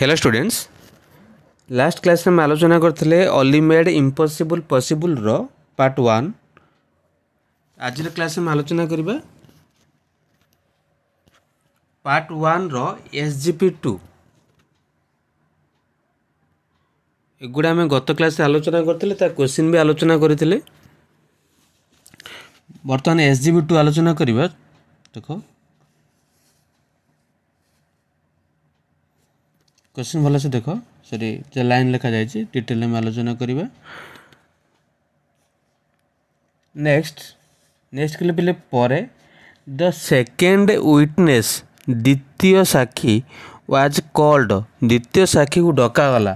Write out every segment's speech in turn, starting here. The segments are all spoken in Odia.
ହ୍ୟାଲୋ ଷ୍ଟୁଡେଣ୍ଟସ୍ ଲାଷ୍ଟ କ୍ଲାସ୍ରେ ଆମେ ଆଲୋଚନା କରିଥିଲେ ଅଲି ମେଡ୍ ଇମ୍ପସିବୁଲ୍ ପସିବୁଲ୍ର ପାର୍ଟ ୱାନ୍ ଆଜିର କ୍ଲାସ୍ରେ ଆମେ ଆଲୋଚନା କରିବା ପାର୍ଟ ୱାନ୍ର ଏସ୍ ଜି ପି ଟୁ ଏଗୁଡ଼ା ଆମେ ଗତ କ୍ଲାସ୍ରେ ଆଲୋଚନା କରିଥିଲେ ତା କ୍ୱେଶ୍ଚିନ୍ ବି ଆଲୋଚନା କରିଥିଲେ ବର୍ତ୍ତମାନ ଏସ୍ ଜି ବି ଟୁ ଆଲୋଚନା କରିବା ଦେଖ କ୍ୱେଶ୍ଚିନ୍ ଭଲସେ ଦେଖ ସରି ଯେ ଲାଇନ୍ ଲେଖାଯାଇଛି ଡିଟେଲ୍ ଆମେ ଆଲୋଚନା କରିବା ନେକ୍ସଟ ନେକ୍ସଟ କହିଲେ ପିଲେ ପରେ ଦ ସେକେଣ୍ଡ ୱିଟନେସ୍ ଦ୍ୱିତୀୟ ସାକ୍ଷୀ ୱାଜ୍ କଲ୍ଡ ଦ୍ୱିତୀୟ ସାକ୍ଷୀକୁ ଡକାଗଲା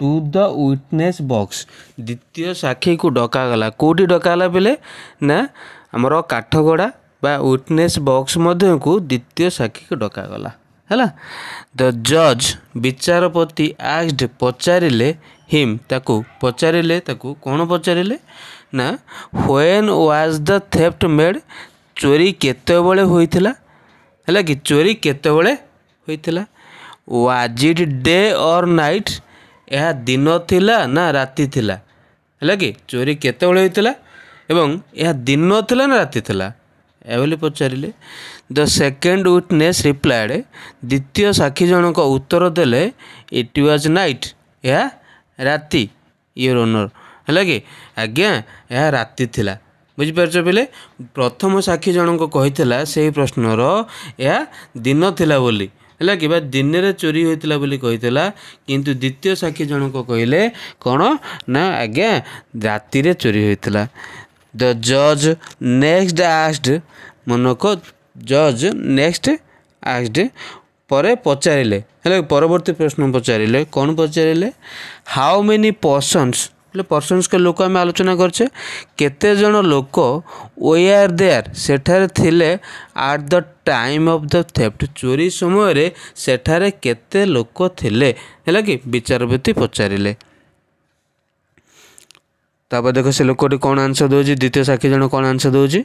ଟୁ ଦ ୱିଟନେସ୍ ବକ୍ସ ଦ୍ୱିତୀୟ ସାକ୍ଷୀକୁ ଡକାଗଲା କେଉଁଠି ଡକାଗଲା ପିଲେ ନା ଆମର କାଠଗଡ଼ା ବା ୱିଟନେସ୍ ବକ୍ସ ମଧ୍ୟକୁ ଦ୍ୱିତୀୟ ସାକ୍ଷୀକୁ ଡକାଗଲା ହେଲା ଦ ଜଜ୍ ବିଚାରପତି ଆକ୍ସଡ୍ ପଚାରିଲେ ହିମ୍ ତାକୁ ପଚାରିଲେ ତାକୁ କ'ଣ ପଚାରିଲେ ନା when was the theft made ଚୋରି କେତେବେଳେ ହୋଇଥିଲା ହେଲା କି ଚୋରି କେତେବେଳେ ହୋଇଥିଲା was it day or night ଏହା ଦିନ ଥିଲା ନା ରାତି ଥିଲା ହେଲା କି ଚୋରି କେତେବେଳେ ହୋଇଥିଲା ଏବଂ ଏହା ଦିନ ଥିଲା ନା ରାତି ଥିଲା ଏଭଳି ପଚାରିଲେ ଦ ସେକେଣ୍ଡ ୱିଟନେସ୍ ରିପ୍ଲାଏଡ୍ ଦ୍ୱିତୀୟ ସାକ୍ଷୀ ଜଣଙ୍କ ଉତ୍ତର ଦେଲେ ଇଟ୍ ୱାଜ୍ ନାଇଟ୍ ଏହା ରାତି ଇଅର୍ ଓନର୍ ହେଲା କି ଆଜ୍ଞା ଏହା ରାତି ଥିଲା ବୁଝିପାରୁଛ ବୋଲେ ପ୍ରଥମ ସାକ୍ଷୀ ଜଣଙ୍କ କହିଥିଲା ସେହି ପ୍ରଶ୍ନର ଏହା ଦିନ ଥିଲା ବୋଲି ହେଲା କି ବା ଦିନରେ ଚୋରି ହୋଇଥିଲା ବୋଲି କହିଥିଲା କିନ୍ତୁ ଦ୍ୱିତୀୟ ସାକ୍ଷୀ ଜଣଙ୍କ କହିଲେ କ'ଣ ନା ଆଜ୍ଞା ରାତିରେ ଚୋରି ହୋଇଥିଲା The judge next asked Manoj ଜଜ୍ ନେକ୍ସଟ ଆକ୍ସଡ୍ ପରେ ପଚାରିଲେ ହେଲେ ପରବର୍ତ୍ତୀ ପ୍ରଶ୍ନ ପଚାରିଲେ କ'ଣ ପଚାରିଲେ ହାଉ ମେନି ପର୍ସନ୍ସ ହେଲେ ପର୍ସନ୍ସଙ୍କ ଲୋକ ଆମେ ଆଲୋଚନା କରିଛେ କେତେ ଜଣ ଲୋକ ୱେଆର୍ ଦେୟାର୍ ସେଠାରେ ଥିଲେ at the time of the theft ଚୋରି ସମୟରେ ସେଠାରେ କେତେ ଲୋକ ଥିଲେ ହେଲା କି ବିଚାରପତି ପଚାରିଲେ ତାପରେ ଦେଖ ସେ ଲୋକଟି କ'ଣ ଆନ୍ସର୍ ଦେଉଛି ଦ୍ୱିତୀୟ ସାକ୍ଷୀ ଜଣ କ'ଣ ଆନ୍ସର୍ ଦେଉଛି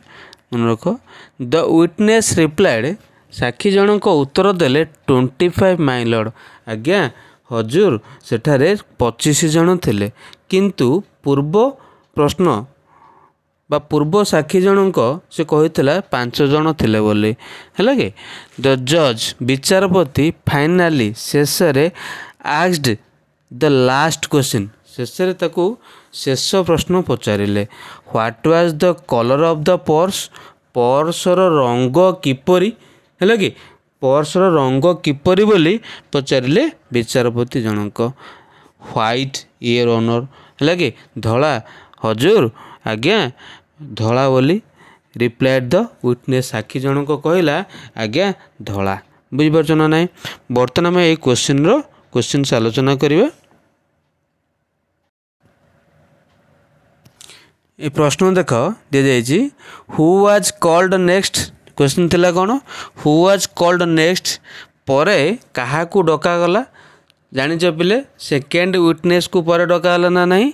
ମନେ ରଖ ଦ ୱିଟନେସ୍ ରିପ୍ଲାଏଡ଼୍ ସାକ୍ଷୀ ଜଣଙ୍କ ଉତ୍ତର ଦେଲେ ଟ୍ୱେଣ୍ଟି ଫାଇଭ୍ ମାଇଲଡ଼୍ ଆଜ୍ଞା ହଜୁର ସେଠାରେ ପଚିଶ ଜଣ ଥିଲେ କିନ୍ତୁ ପୂର୍ବ ପ୍ରଶ୍ନ ବା ପୂର୍ବ ସାକ୍ଷୀ ଜଣଙ୍କ ସେ କହିଥିଲା ପାଞ୍ଚ ଜଣ ଥିଲେ ବୋଲି ହେଲା କି ଦ ଜଜ୍ ବିଚାରପତି ଫାଇନାଲି ଶେଷରେ ଆସ୍ଡ ଦ ଲାଷ୍ଟ କ୍ୱେଶ୍ଚିନ୍ ଶେଷରେ ତାକୁ ଶେଷ ପ୍ରଶ୍ନ ପଚାରିଲେ what was the colour of the purse ପର୍ସର ରଙ୍ଗ କିପରି ହେଲା କି ପର୍ସର ରଙ୍ଗ କିପରି ବୋଲି ପଚାରିଲେ ବିଚାରପତି ଜଣଙ୍କ ହ୍ୱାଇଟ୍ ଇୟର୍ ଓନର୍ ହେଲା କି ଧଳା ହଜୁର ଆଜ୍ଞା ଧଳା ବୋଲି ରିପ୍ଲାଏଡ଼୍ ଦ ୱିଟନେସ୍ ସାକ୍ଷୀ ଜଣଙ୍କ କହିଲା ଆଜ୍ଞା ଧଳା ବୁଝିପାରୁଛ ନା ନାହିଁ ବର୍ତ୍ତମାନ ଆମେ ଏଇ କୋଶ୍ଚିନ୍ର କୋଶ୍ଚିନ୍ସ ଆଲୋଚନା କରିବା ଏ ପ୍ରଶ୍ନ ଦେଖ ଦିଆଯାଇଛି who was called next question ଥିଲା କ'ଣ ହୁ ୱାଜ୍ କଲ୍ଡ ନେକ୍ସଟ ପରେ କାହାକୁ ଡକାଗଲା ଜାଣିଛ ପିଲେ ସେକେଣ୍ଡ ୱିଟନେସ୍କୁ ପରେ ଡକାଗଲା ନା ନାହିଁ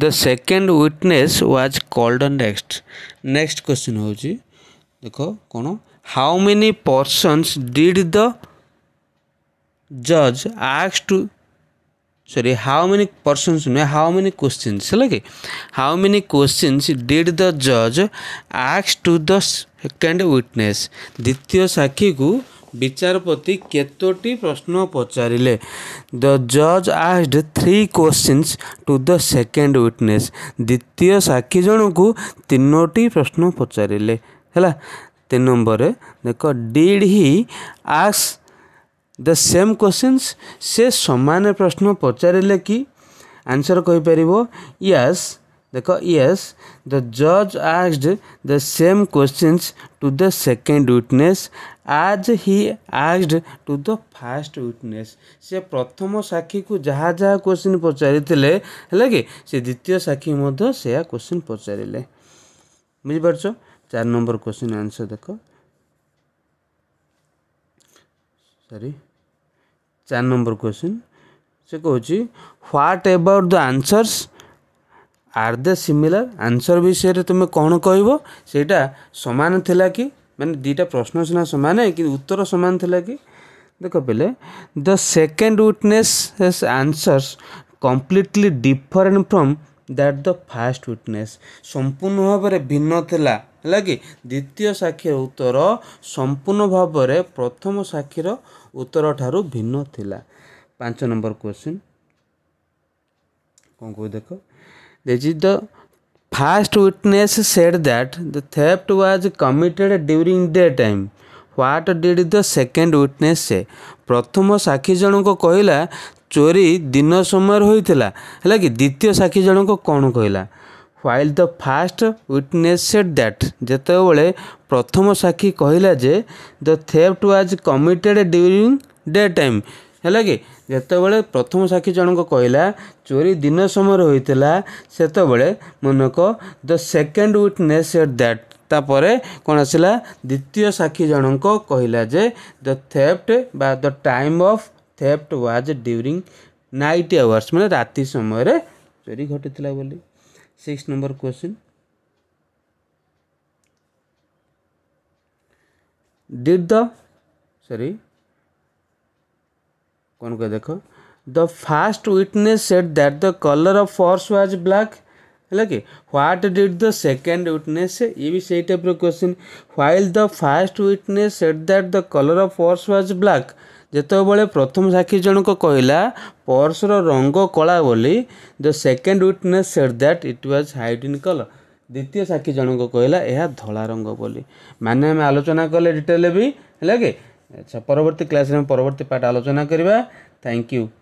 ଦ second witness was called next next question ହେଉଛି ଦେଖ କ'ଣ ହାଉ ମେନି ପର୍ସନ୍ସ ଡିଡ୍ ଦ ଜଜ୍ ଆକ୍ସ ଟୁ सरी हाउ मेनी पर्सन्स नै हाउ मेनी क्वेसिन्स होला कि हाउ मेनी क्वेसिन्स डिड द जज आक्स टु द सेकेन्ड विटनेस द्वितीय साक्षी कु विचारपति केतोटी प्रश्न पचारि द जज asked three क्वेसिन्स to the second witness द्वितीय साक्षी जनक प्रश्न पचारे होलाम्बर देख ଦ ସେମ୍ କୋଶ୍ଚିନ୍ସ ସେ ସମାନ ପ୍ରଶ୍ନ ପଚାରିଲେ କି ଆନ୍ସର୍ କହିପାରିବ ୟେସ୍ ଦେଖ ୟେସ୍ ଦ ଜଜ୍ asked the same questions to the second witness as he asked to the first witness ସେ ପ୍ରଥମ ସାକ୍ଷୀକୁ ଯାହା ଯାହା କୋଶ୍ଚିନ୍ ପଚାରିଥିଲେ ହେଲା କି ସେ ଦ୍ୱିତୀୟ ସାକ୍ଷୀ ମଧ୍ୟ ସେୟା କୋଶ୍ଚିନ୍ ପଚାରିଲେ ବୁଝିପାରୁଛ ଚାରି ନମ୍ବର କୋଶ୍ଚିନ୍ ଆନ୍ସର୍ ଦେଖ ସରି ଚାରି ନମ୍ବର କ୍ୱେଶ୍ଚିନ୍ ସେ କହୁଛି what about the answers are they similar answer ବିଷୟରେ ତୁମେ କ'ଣ କହିବ ସେଇଟା ସମାନ ଥିଲା କି ମାନେ ଦୁଇଟା ପ୍ରଶ୍ନ ସିନା ସମାନ କିନ୍ତୁ ଉତ୍ତର ସମାନ ଥିଲା କି ଦେଖ ପିଲେ the second witness his answers completely different from that the first witness ସମ୍ପୂର୍ଣ୍ଣ ଭାବରେ ଭିନ୍ନ ଥିଲା ହେଲା କି ଦ୍ୱିତୀୟ ସାକ୍ଷୀର ଉତ୍ତର ସମ୍ପୂର୍ଣ୍ଣ ଭାବରେ ପ୍ରଥମ ସାକ୍ଷୀର ଉତ୍ତର ଠାରୁ ଭିନ୍ନ ଥିଲା ପାଞ୍ଚ ନମ୍ବର କ୍ୱେଶ୍ଚିନ୍ କ'ଣ କହୁ ଦେଖ this is the first witness said that the theft was committed during day time what did the second witness ସେ ପ୍ରଥମ ସାକ୍ଷୀ ଜଣଙ୍କ କହିଲା ଚୋରି ଦିନ ସମୟରେ ହୋଇଥିଲା ହେଲା କି ଦ୍ୱିତୀୟ ସାକ୍ଷୀ ଜଣଙ୍କ କ'ଣ କହିଲା while the first witness said that ଯେତେବେଳେ ପ୍ରଥମ ସାକ୍ଷୀ କହିଲା ଯେ the theft was committed during day time ହେଲା କି ଯେତେବେଳେ ପ୍ରଥମ ସାକ୍ଷୀ ଜଣଙ୍କ କହିଲା ଚୋରି ଦିନ ସମୟରେ ହୋଇଥିଲା ସେତେବେଳେ ମନେକ the second witness said that ତାପରେ କ'ଣ ଆସିଲା ଦ୍ୱିତୀୟ ସାକ୍ଷୀ ଜଣଙ୍କ କହିଲା ଯେ ଦ ଥେଫ୍ଟ ବା the time of theft was during night hours मैं राति समय चोरी घटे six number question did the sorry कौन कह देख the first witness said that the colour of purse was black है कि what did the second witness ये भी सही टाइप रोशन while the first witness said that the colour of purse was black ଯେତେବେଳେ ପ୍ରଥମ ସାକ୍ଷୀ ଜଣକ କହିଲା ପର୍ସର ରଙ୍ଗ କଳା ବୋଲି ଦ second witness said that it was white in colour ଦ୍ୱିତୀୟ ସାକ୍ଷୀ ଜଣଙ୍କ କହିଲା ଏହା ଧଳା ରଙ୍ଗ ବୋଲି ମାନେ ଆମେ ଆଲୋଚନା କଲେ ଡିଟେଲ୍ ବି ହେଲା କି ଆଚ୍ଛା ପରବର୍ତ୍ତୀ କ୍ଲାସ୍ରେ ଆମେ ପରବର୍ତ୍ତୀ ପାର୍ଟ ଆଲୋଚନା କରିବା ଥ୍ୟାଙ୍କ ୟୁ